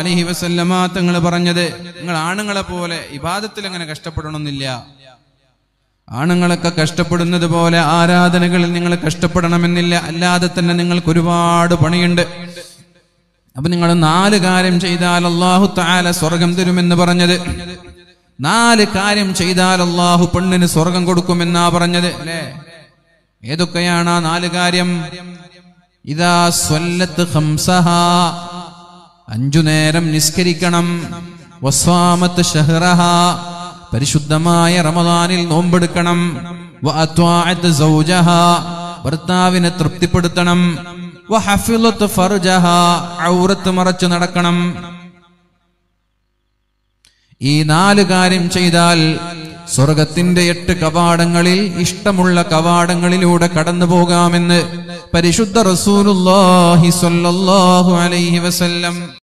അലഹി വസല്ലമ തങ്ങൾ പറഞ്ഞത് നിങ്ങൾ ആണുങ്ങളെ പോലെ ഇബാദത്തിൽ അങ്ങനെ കഷ്ടപ്പെടണമെന്നില്ല ആണുങ്ങളൊക്കെ കഷ്ടപ്പെടുന്നത് പോലെ ആരാധനകളിൽ നിങ്ങൾ കഷ്ടപ്പെടണമെന്നില്ല അല്ലാതെ തന്നെ നിങ്ങൾക്ക് ഒരുപാട് പണിയുണ്ട് അപ്പൊ നിങ്ങൾ നാല് കാര്യം ചെയ്താൽ അള്ളാഹു താല സ്വർഗം തരുമെന്ന് പറഞ്ഞത് നാല് കാര്യം ചെയ്താൽ അള്ളാഹു പെണ്ണിന് സ്വർഗം കൊടുക്കുമെന്നാ പറഞ്ഞത് അല്ലേ ഏതൊക്കെയാണ് ആ നാല് കാര്യം ഇതാ സ്വല്ലത്ത് ഹംസഹ അഞ്ചു നേരം നിസ്കരിക്കണം വസ്വാമത്ത് ഷഹ്റഹ പരിശുദ്ധമായ റമദാനിൽ നോമ്പെടുക്കണം സൗജഹ ഭർത്താവിനെ തൃപ്തിപ്പെടുത്തണം ഫർജഹ ഔറത്ത് മറച്ചു നടക്കണം ഈ നാല് കാര്യം ചെയ്താൽ സ്വർഗത്തിന്റെ എട്ട് കവാടങ്ങളിൽ ഇഷ്ടമുള്ള കവാടങ്ങളിലൂടെ കടന്നു പോകാമെന്ന് പരിശുദ്ധ റസൂലുല്ലാഹി സ്വല്ലല്ലാഹു അലൈഹി വസല്ലം